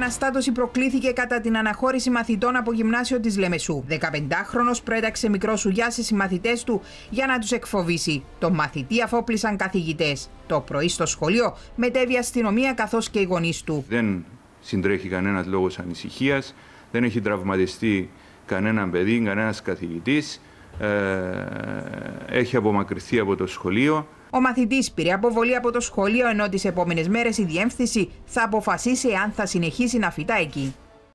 Αναστάτωση προκλήθηκε κατά την αναχώρηση μαθητών από γυμνάσιο της Λεμεσού. 15χρονο πρέταξε μικρό σουγιά σε συμμαθητέ του για να τους εκφοβήσει. Το μαθητή αφόπλησαν καθηγητές. Το πρωί στο σχολείο μετέβη αστυνομία καθώς και οι γονείς του. Δεν συντρέχει κανένας λόγος ανησυχίας, δεν έχει τραυματιστεί κανένα παιδί, κανένας καθηγητής. Ε, έχει απομακρυνθεί από το σχολείο. Ο μαθητής πήρε αποβολή από το σχολείο, ενώ τις επόμενες μέρες η διεύθυνση θα αποφασίσει αν θα συνεχίσει να φυτά εκεί.